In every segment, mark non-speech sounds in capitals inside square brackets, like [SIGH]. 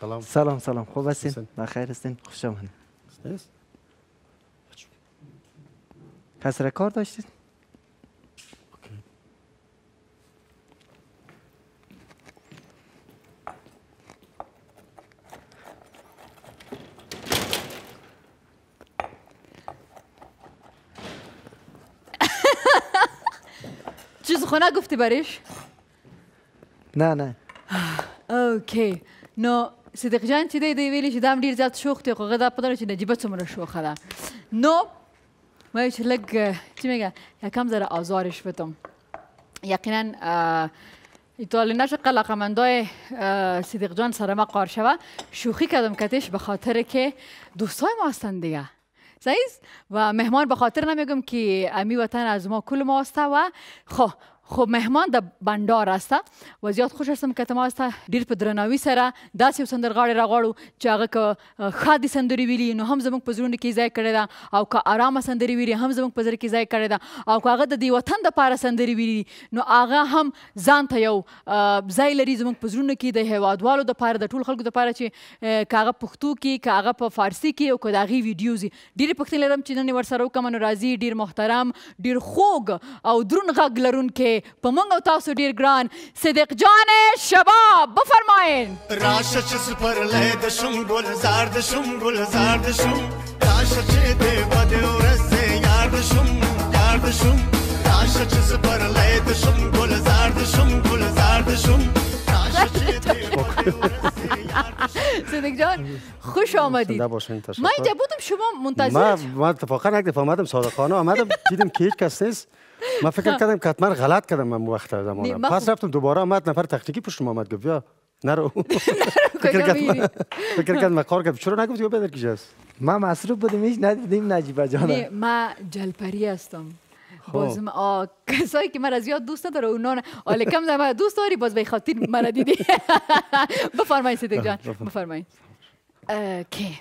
سلام سلام سلام خوب هستین خیر هستین خوش آمدین کس رکار داشتید چیز خونه گفتی بریش نه نه [SIGHS] اوکی نه صدیق جان چې دی دی ویلی چې دا ډیر زیات شوخ دی خو غدا په دغه چې څومره شوخه ده نو ما چې میگه یکم ذره آزارش بدم یقینا ایتالی نشه قلقمندای صدیق جان سر ما قار شوه شوخی کردم کتش به خاطر که دوستای ما هستند دیگه و مهمان به خاطر نمیگم که امی وطن از ما کل ما و خو خو مهمان د بندار استا وضعیت خوش سم کته ما استا ډیر په درناوي سره داسې یو سندرغاړی راغړو چې هغه ک خادي سندري ویلی نو هم زموږ په زړه کې ځای کړی دا او ک آرام سندري ویلی هم زموږ په زړه کې ځای کړی دا او ک هغه د دی وطن د پاره سندري ویلی نو هغه هم ځان ته یو ځای لري زموږ په زړه کې د هوادوالو د پاره د ټول خلکو د پاره چې کاغه پښتو کې کاغه په فارسی کې او ک داغي ویډیوز ډیر پښتني لرم چې نن ورسره کوم ناراضي ډیر محترم ډیر خوګ او درون غږ لرونکي په مونږ او تاسو ډیر ګران صدق جان شباب بفرمایئ راشه چې سپرلې د شوم ګلزار د شوم ګلزار د شوم راشه چې دې بده ورسه یار د شوم یار د شوم راشه چې سپرلې د شوم ګلزار د شوم ګلزار د شوم راشه چې دې صدیق [LAUGHS] جان خوش خب، آمدید من اینجا بودم شما منتظر من اتفاقا یک دفعه اومدم صادقانه اومدم دیدم که هیچ کس نیست من فکر کردم که غلط کردم من وقت زمان پس خب- رفتم دوباره آمد نفر پشت ما اومد گفت بیا [LAUGHS] نرو فکر کردم کار کردم چرا نگفتی بدر کجاست من مصروف بودم هیچ ندیدیم نجیبه جان من جلپری هستم باز ما خب. کسایی که مرا زیاد دوست نداره اونا ولی کم زمان دوست داری باز به خاطر مرا دیدی [LAUGHS] بفرمایید صدیق جان بفرمایید اوکی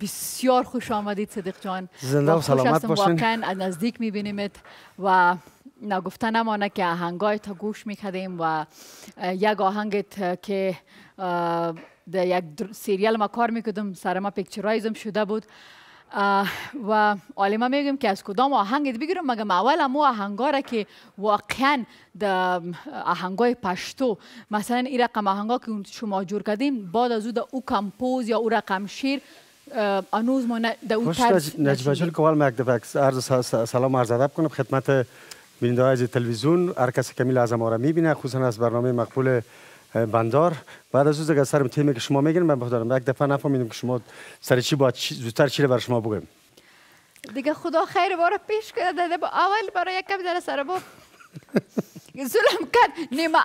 بسیار خوش آمدید صدیق جان زنده و سلامت باشین واقعا از نزدیک میبینیمت و نگفته نمانه که آهنگای تا گوش میکردیم و یک آهنگت که در یک سریال ما کار میکردم سر ما پیکچرایزم شده بود و ما میگم که از کدام آهنگت بگیرم مگم اول امو آهنگا که واقعا در آهنگای پشتو مثلا این رقم آهنگا که شما جور کردیم بعد از او در او کمپوز یا او رقم شیر انوز ما در اون ترس جل کوال سلام عرض ادب کنم خدمت بیننده های تلویزیون هر کسی که از ما را میبینه خصوصا از برنامه مقبول بندار بعد از اگر سرم تیمی که شما میگین من بخدارم یک دفعه نفهمیدم که شما سر چی باید زودتر چی رو بر شما بگم دیگه خدا خیر بار پیش داده با اول برای یک کم در سر [LAUGHS] زلم کرد نیما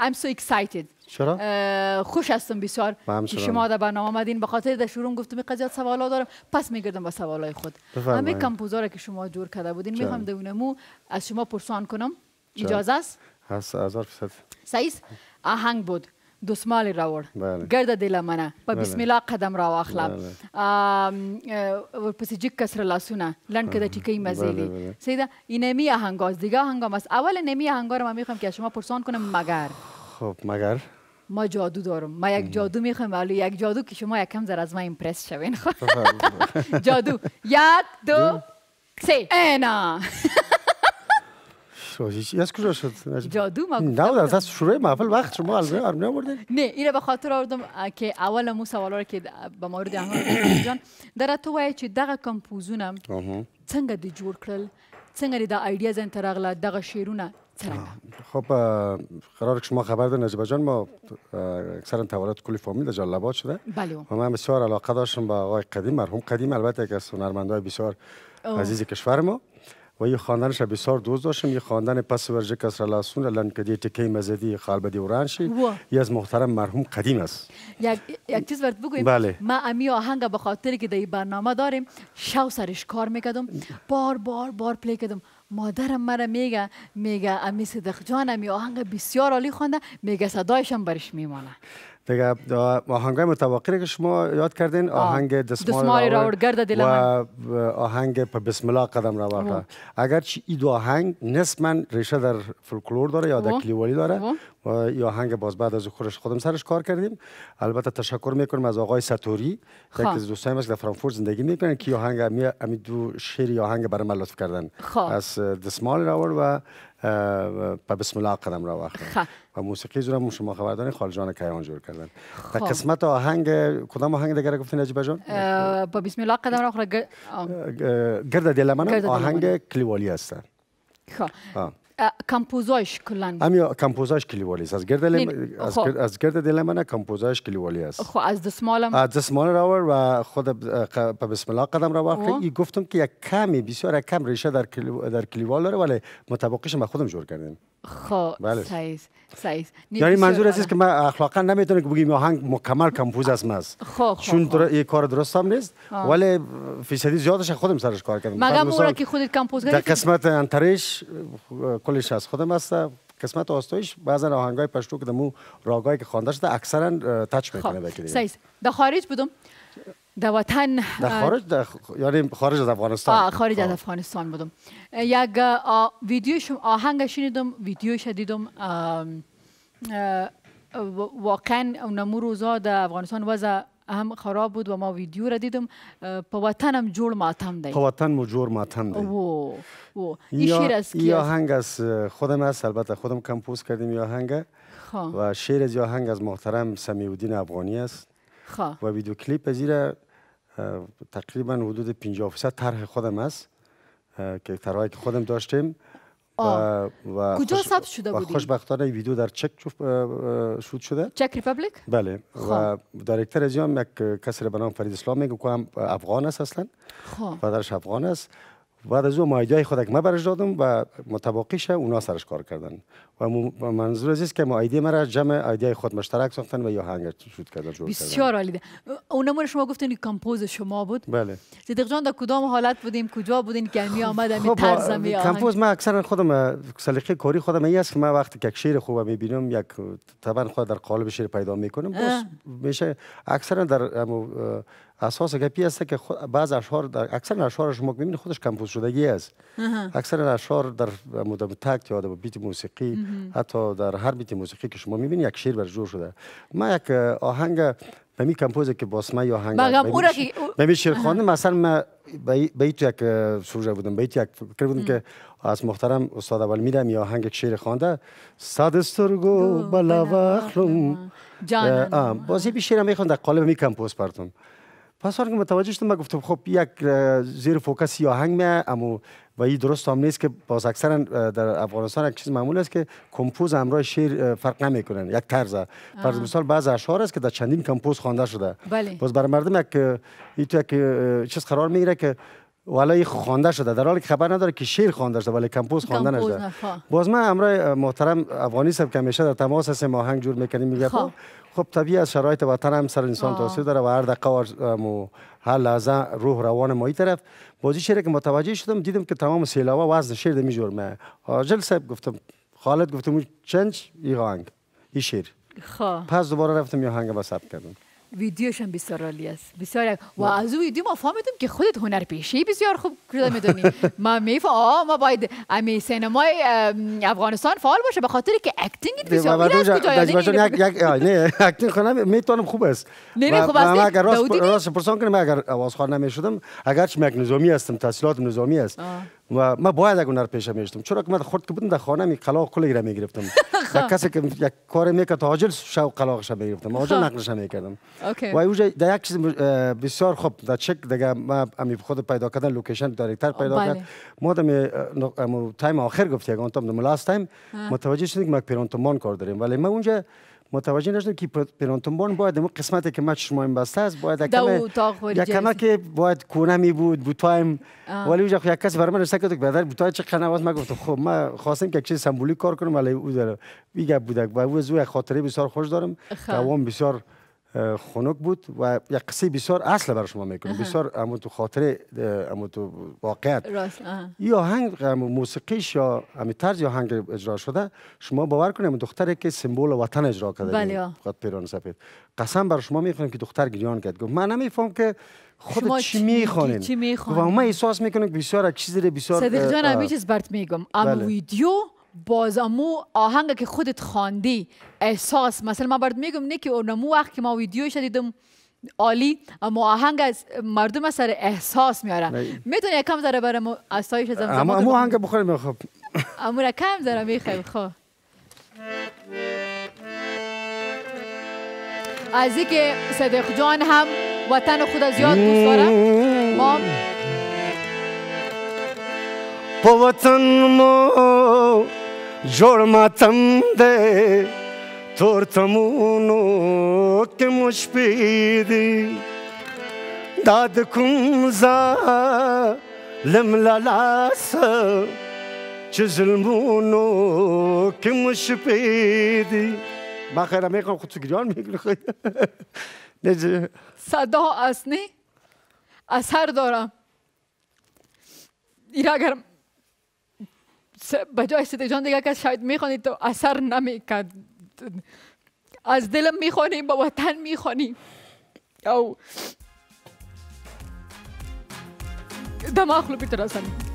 I'm so excited چرا؟ خوش هستم بسیار که شما در برنامه آمدین به خاطر در شروع گفتم قضیه سوالا دارم پس میگردم با سوالای خود همه کمپوزار که شما جور کرده بودین میخوام دونمو از شما پرسان کنم اجازه است؟ هست هزار فیصد سعیس آهنگ بود دسمال راوړ گرد بله. دل منه په بله. بسم الله قدم را واخلا بله. ورپسې جک کسر لاسونه لند کده ټیکې مزیلی سیدا اینمی آهنگاز دیگه آهنگام است اول نمی آهنگا رو من میخوام که شما پرسان کنم مگر خب مگر ما جادو دارم ما یک جادو میخوام ولی یک جادو که شما یکم ذره از ما ایمپرس شوین [LAUGHS] جادو یک دو سه اینا راجیش یه کجا شد جادو ما گفتم نه از شروع محفل وقت شما الان آوردین نه نه اینه به خاطر آوردم که اول مو سوالا که به مورد احمد جان در تو وای چې دغه کمپوزونه څنګه دی جوړ کړل څنګه دا ایډیا ځان ترغله دغه شیرونه خب قرار که شما خبر دارید نجیبه جان ما اکثرا تولد کلی فامیل جلال آباد شده بله من بسیار علاقه داشتم با آقای قدیم مرحوم قدیم البته که از هنرمندای بسیار عزیز کشور ما و یه خواندنش بسیار دوست داشتم یه خاندان پس ورژه کسر لاسون الان که مزدی خالب دیوران یه از محترم مرحوم قدیم است یک یک چیز بگویم بله. ما امی آهنگ به خاطر که در برنامه داریم شو سرش کار میکدم بار بار بار پلی کدم مادرم مرا میگه میگه امی صدق جان امی آهنگ بسیار عالی خوانده میگه صدایشم برش میمانه دیگه آهنگ های متوقعی که شما یاد کردین آهنگ دسمال راور و آهنگ په بسم الله قدم را اگر چی ای دو آهنگ من ریشه در فلکلور داره یا در کلیوالی داره یا هنگ باز بعد از خورش خودم سرش کار کردیم البته تشکر میکنم از آقای ساتوری خب. یکی از دوستای که در فرانکفورت زندگی میکنن که آهنگ می امی دو شعر یا برای لطف کردن خواه. خب. از دسمال راور و به بسم الله قدم را وقت خب. و موسیقی زورم شما خبردان خالجان کیان جور کردن تا قسمت آهنگ کدام آهنگ دیگر گفتین نجیبه جان با بسم الله قدم را گرد دل آهنگ کلیوالی هستن کمپوزاش کلان کلیوالی است از گرد از گرد دل من کمپوزاش کلیوالی است خو از دسمالم از دسمال راور و خود به بسم الله قدم را ای گفتم که یک کمی بسیار کم ریشه در در کلیوال داره ولی مطابقش ما خودم جور کردیم خب بله. یعنی منظور است که آره. من اخلاقا نمیتونه که بگیم آهنگ مکمل کمپوز است ماست خب، خب، خب. چون در... این کار درست هم نیست ولی فیصدی زیادش خودم سرش کار کردم مگر که خودت کمپوز در قسمت انتریش کلش از خودم است قسمت آستایش بعضا آهنگای پشتو که مو راگایی که خوانده شده اکثرا تچ میکنه خب. در خارج بودم د وطن در خارج خارج از افغانستان آه خارج از افغانستان بودم یک آهنگ شنیدم ویدیو دیدم واقعا اون روزا در افغانستان وضع هم خراب بود و ما ویدیو را دیدم په وطنم هم جوړ ماتم دی په وطن مو جوړ ماتم دی و این از آهنگ از خودم است البته خودم کمپوز کردیم یا آهنگ خب. و شعر از آهنگ از محترم سمیودین افغانی است خب. و ویدیو کلیپ از تقریبا حدود 50 درصد طرح خودم است که طرحی که خودم داشتیم و کجا ثبت شده بودی؟ خوشبختانه ویدیو در چک شود شده چک ریپبلیک؟ بله خب. و دایرکتر از هم یک کسی به فرید اسلام میگو که هم افغان است اصلا و خب. پدرش افغان است بعد از او مایدیای خودک ما برش دادم و متباقیش اونا سرش کار کردن و منظور از است که ما ایده مرا جمع ایده خود مشترک ساختن و یا هنگر شد کردن جور بسیار عالی اون نمونه شما گفتین که کمپوز شما بود بله صدیق جان در کدام حالت بودیم کجا بودین که خب، می آمد می طرز کمپوز من اکثرا خودم سلیقه کاری خودم این است که من وقتی که شعر خوب بینم یک طبعا خود در قالب شیر پیدا میکنم بس میشه اکثرا در اساس گپی است که بعض اشعار در اکثر اشعار شما میبینید خودش کمپوز شدگی است اکثر اشعار در مدام تکت یا بیت موسیقی حتی در هر بیت موسیقی که شما میبینید یک شیر بر جور شده من یک آهنگ به می کمپوز که باسمه یا آهنگ بله، می شعر خوانده مثلا من به تو یک سروژه بودم به یک فکر بودم که از مخترم استاد اول میدم یا آهنگ یک شعر خوانده صد استرگو بلا وخلوم بازی بیشیرم میخوند در قالب می کمپوز پرتون پس که متوجه شدم گفتم خب یک زیر فوکس یا هنگ میه اما و این درست هم نیست که باز اکثرا در افغانستان یک چیز معمول است که کمپوز همراه شعر فرق نمیکنن یک طرز فرض مثال بعض اشعار است که در چندین کمپوز خوانده شده بله. باز بر مردم یک این تو یک چیز قرار میگیره که ولی خوانده شده در حالی که خبر نداره که شیر خوانده شده ولی کمپوز خوانده نشده خب. باز من امرای محترم افغانی سب که همیشه در تماس هستیم آهنگ جور میکنیم میگه خب. خب،, خب طبیعی از شرایط وطن هم سر انسان تاثیر داره و هر دقیقه و هر لحظه روح روان ما طرف بازی شیره که متوجه شدم دیدم که تمام سیلاوه وزن شیر میجور جور حاجل صاحب گفتم خالد گفتم چنج ای آهنگ ای شعر پس دوباره رفتم یه آهنگ ثبت کردم ویدیوش هم بسیار عالی است بسیار و از اون ویدیو ما فهمیدم که خودت هنر پیشه بسیار خوب کرده میدونی [LAUGHS] ما میف آ ما باید امی سینمای افغانستان فعال باشه به خاطر که اکتینگ بسیار خوب است کجا یعنی یک نه اکتینگ میتونم خوب است نه نه خوب است اگر راست راست پرسان کنم اگر آواز خوان نمیشدم اگرچه چه نظامی هستم تحصیلات نظامی است و ما باید اگه نر پیش میشتم چرا که من خود که بودم در خانه می قلاق کلی را میگرفتم و [LAUGHS] کسی که یک کار میکرد عاجل شو قلاقش میگرفتم عاجل خب. نقلش میکردم و اوجه در یک چیز بسیار خوب در چک دیگه ما امی خود پیدا کردن لوکیشن داریکتر پیدا کرد ما در تایم آخر گفت یگان دم لاست تایم متوجه شدیم که ما پیرانتومان کار داریم ولی ما اونجا متوجه نشدم که پرانتون باید اون قسمت که مچ شما این بسته است باید یکمه که باید کونه می بود بوتایم ولی اونجا یک کس برام من رسه که بدر بوتای چه قنواز ما گفتم خب من خواستیم که چیز سمبولیک کار کنم علی او داره بودک و او یک خاطره بسیار خوش دارم خب. دوام بسیار خنک بود و یک قصه بسیار اصل برای شما میکنه بسیار اما تو خاطر اما تو واقعیت یا آهنگ موسیقیش یا امی طرز یا آهنگ اجرا شده شما باور کنیم دختری که سمبول وطن اجرا کرده خود بله، پیران سفید قسم بر شما میخونم که دختر گریان کرد گفت من نمیفهم که خود چی و ما احساس میکنیم که بسیار چیزی بسیار صدیق جان همه چیز برات میگم ام ویدیو امو آهنگ که خودت خواندی احساس مثلا ما برد میگم نه که اونمو وقت که ما ویدیو شدیدم عالی اما آهنگ از مردم سر احساس میاره میتونی یکم ذره از از زمزمه اما امو آهنگ بخوریم خب اما را کم ذره میخوایم خب از اینکه صدق جان هم وطن خود از یاد دوست داره ما پا وطن مو جوړ ماتم دی تور تمونو کې مو شپې دي دا د کوم ځا لم لا لاس چې ظلمونو کې مو شپې دي ما خیر مې کو خود ګریان میگیره [LAUGHS] صدا اصنی اثر دارم ایرا گرم به جای جون دیگه کس شاید میخوانید تو اثر کرد از دلم میخوانی با وطن میخوانی او دماغ لو بیتر